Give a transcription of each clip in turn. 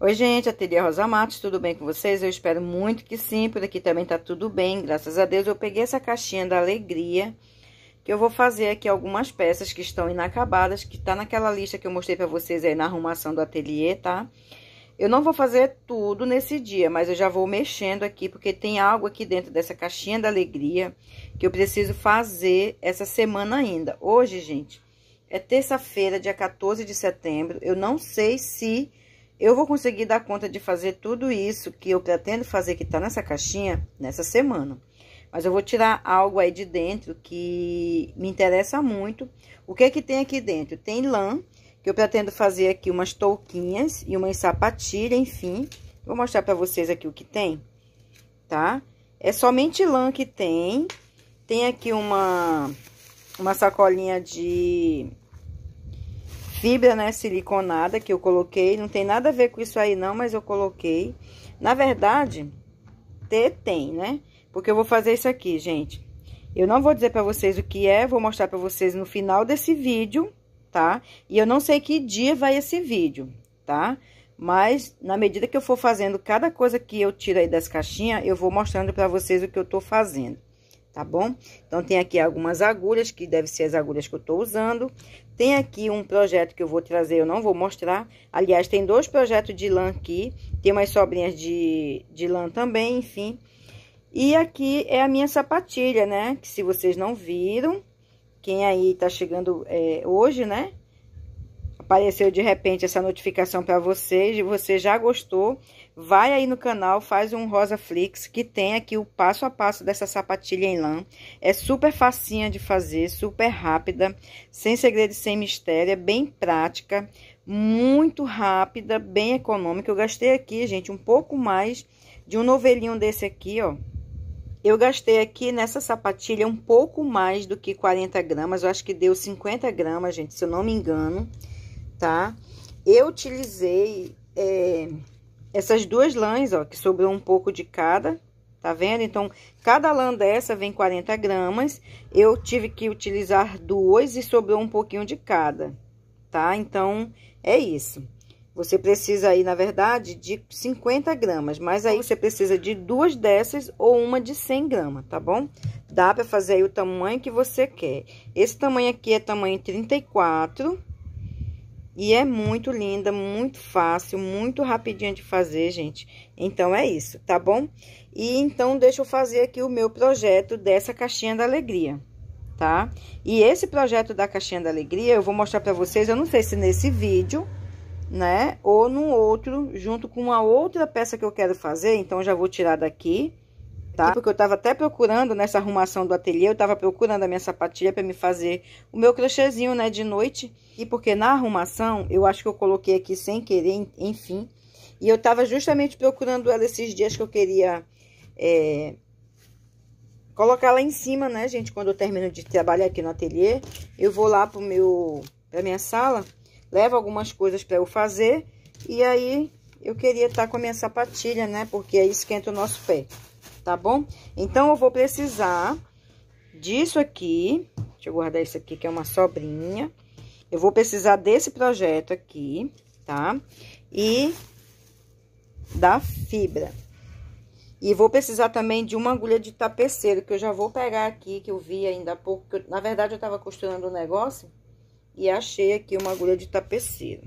Oi, gente, ateliê Rosa Matos, tudo bem com vocês? Eu espero muito que sim, por aqui também tá tudo bem, graças a Deus. Eu peguei essa caixinha da Alegria, que eu vou fazer aqui algumas peças que estão inacabadas, que tá naquela lista que eu mostrei pra vocês aí na arrumação do ateliê, tá? Eu não vou fazer tudo nesse dia, mas eu já vou mexendo aqui, porque tem algo aqui dentro dessa caixinha da Alegria que eu preciso fazer essa semana ainda. Hoje, gente, é terça-feira, dia 14 de setembro, eu não sei se eu vou conseguir dar conta de fazer tudo isso que eu pretendo fazer que tá nessa caixinha nessa semana. Mas eu vou tirar algo aí de dentro que me interessa muito. O que é que tem aqui dentro? Tem lã, que eu pretendo fazer aqui umas touquinhas e uma sapatilha, enfim. Vou mostrar pra vocês aqui o que tem, tá? É somente lã que tem. Tem aqui uma, uma sacolinha de fibra, né, siliconada que eu coloquei, não tem nada a ver com isso aí não, mas eu coloquei. Na verdade, ter tem, né? Porque eu vou fazer isso aqui, gente. Eu não vou dizer para vocês o que é, vou mostrar para vocês no final desse vídeo, tá? E eu não sei que dia vai esse vídeo, tá? Mas na medida que eu for fazendo cada coisa que eu tiro aí das caixinhas, eu vou mostrando para vocês o que eu tô fazendo tá bom? Então, tem aqui algumas agulhas, que devem ser as agulhas que eu tô usando. Tem aqui um projeto que eu vou trazer, eu não vou mostrar. Aliás, tem dois projetos de lã aqui. Tem umas sobrinhas de, de lã também, enfim. E aqui é a minha sapatilha, né? Que se vocês não viram, quem aí tá chegando é, hoje, né? apareceu de repente essa notificação para vocês e você já gostou, vai aí no canal, faz um Rosa Flix que tem aqui o passo a passo dessa sapatilha em lã. É super facinha de fazer, super rápida, sem segredo e sem mistério, é bem prática, muito rápida, bem econômica. Eu gastei aqui, gente, um pouco mais de um novelinho desse aqui, ó. Eu gastei aqui nessa sapatilha um pouco mais do que 40 gramas, eu acho que deu 50 gramas, gente, se eu não me engano tá? Eu utilizei é, essas duas lãs, ó, que sobrou um pouco de cada, tá vendo? Então, cada lã dessa vem 40 gramas, eu tive que utilizar duas e sobrou um pouquinho de cada, tá? Então, é isso. Você precisa aí, na verdade, de 50 gramas, mas aí você precisa de duas dessas ou uma de 100 gramas, tá bom? Dá pra fazer aí o tamanho que você quer. Esse tamanho aqui é tamanho 34, e é muito linda, muito fácil, muito rapidinha de fazer, gente. Então, é isso, tá bom? E então, deixa eu fazer aqui o meu projeto dessa caixinha da alegria, tá? E esse projeto da caixinha da alegria, eu vou mostrar pra vocês, eu não sei se nesse vídeo né? Ou num outro, junto com uma outra peça que eu quero fazer. Então, já vou tirar daqui tá? Porque eu tava até procurando nessa arrumação do ateliê, eu tava procurando a minha sapatilha para me fazer o meu crochêzinho, né, de noite. E porque na arrumação, eu acho que eu coloquei aqui sem querer, enfim. E eu tava justamente procurando ela esses dias que eu queria é, colocar lá em cima, né, gente? Quando eu termino de trabalhar aqui no ateliê, eu vou lá pro meu, pra minha sala, levo algumas coisas para eu fazer. E aí, eu queria estar tá com a minha sapatilha, né? Porque aí é esquenta o nosso pé tá bom? Então, eu vou precisar disso aqui. Deixa eu guardar isso aqui, que é uma sobrinha. Eu vou precisar desse projeto aqui, tá? E da fibra. E vou precisar também de uma agulha de tapeceiro, que eu já vou pegar aqui, que eu vi ainda há pouco. Eu, na verdade, eu tava costurando o um negócio e achei aqui uma agulha de tapeceiro.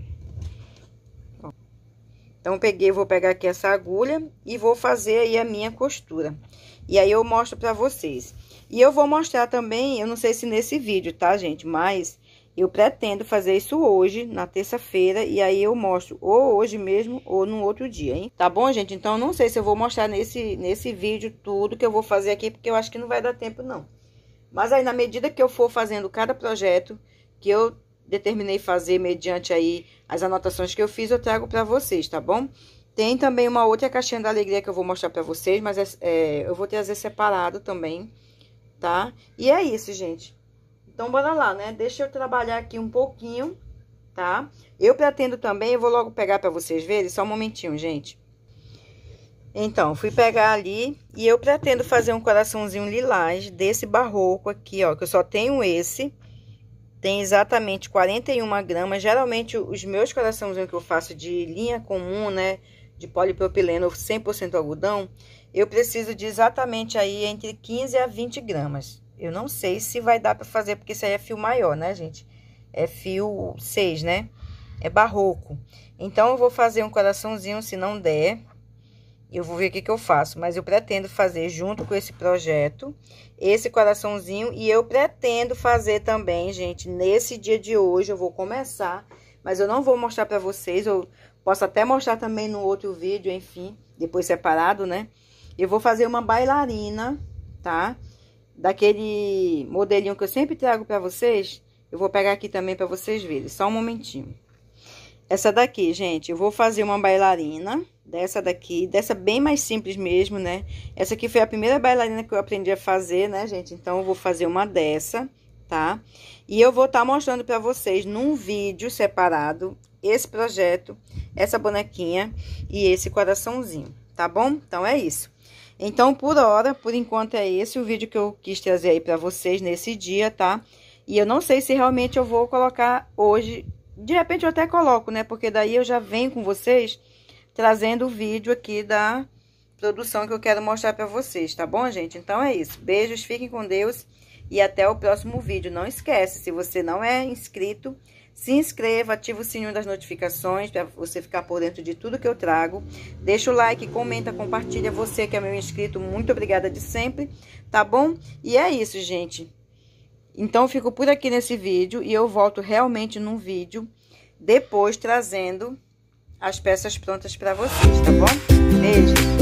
Então, peguei, vou pegar aqui essa agulha e vou fazer aí a minha costura. E aí, eu mostro pra vocês. E eu vou mostrar também, eu não sei se nesse vídeo, tá, gente? Mas eu pretendo fazer isso hoje, na terça-feira, e aí eu mostro ou hoje mesmo ou no outro dia, hein? Tá bom, gente? Então, não sei se eu vou mostrar nesse, nesse vídeo tudo que eu vou fazer aqui, porque eu acho que não vai dar tempo, não. Mas aí, na medida que eu for fazendo cada projeto que eu determinei fazer mediante aí as anotações que eu fiz eu trago para vocês, tá bom? Tem também uma outra caixinha da alegria que eu vou mostrar para vocês, mas é, é, eu vou trazer separado também, tá? E é isso, gente. Então, bora lá, né? Deixa eu trabalhar aqui um pouquinho, tá? Eu pretendo também, eu vou logo pegar para vocês verem, só um momentinho, gente. Então, fui pegar ali e eu pretendo fazer um coraçãozinho lilás desse barroco aqui, ó, que eu só tenho esse, tem exatamente 41 gramas. Geralmente, os meus coraçãozinhos que eu faço de linha comum, né? De polipropileno 100% algodão, eu preciso de exatamente aí entre 15 a 20 gramas. Eu não sei se vai dar para fazer, porque isso aí é fio maior, né, gente? É fio 6, né? É barroco. Então, eu vou fazer um coraçãozinho, se não der, eu vou ver o que, que eu faço, mas eu pretendo fazer junto com esse projeto esse coraçãozinho e eu pretendo fazer também, gente, nesse dia de hoje eu vou começar, mas eu não vou mostrar para vocês, eu posso até mostrar também no outro vídeo, enfim, depois separado, né? Eu vou fazer uma bailarina, tá? Daquele modelinho que eu sempre trago para vocês, eu vou pegar aqui também para vocês verem, só um momentinho. Essa daqui, gente, eu vou fazer uma bailarina dessa daqui, dessa bem mais simples mesmo, né? Essa aqui foi a primeira bailarina que eu aprendi a fazer, né, gente? Então, eu vou fazer uma dessa, tá? E eu vou estar tá mostrando pra vocês num vídeo separado esse projeto, essa bonequinha e esse coraçãozinho, tá bom? Então, é isso. Então, por hora, por enquanto é esse o vídeo que eu quis trazer aí pra vocês nesse dia, tá? E eu não sei se realmente eu vou colocar hoje de repente eu até coloco, né? Porque daí eu já venho com vocês trazendo o vídeo aqui da produção que eu quero mostrar para vocês, tá bom, gente? Então é isso. Beijos, fiquem com Deus e até o próximo vídeo. Não esquece, se você não é inscrito, se inscreva, ativa o sininho das notificações para você ficar por dentro de tudo que eu trago. Deixa o like, comenta, compartilha. Você que é meu inscrito, muito obrigada de sempre, tá bom? E é isso, gente. Então, fico por aqui nesse vídeo e eu volto realmente num vídeo depois trazendo as peças prontas para vocês, tá bom? Beijos!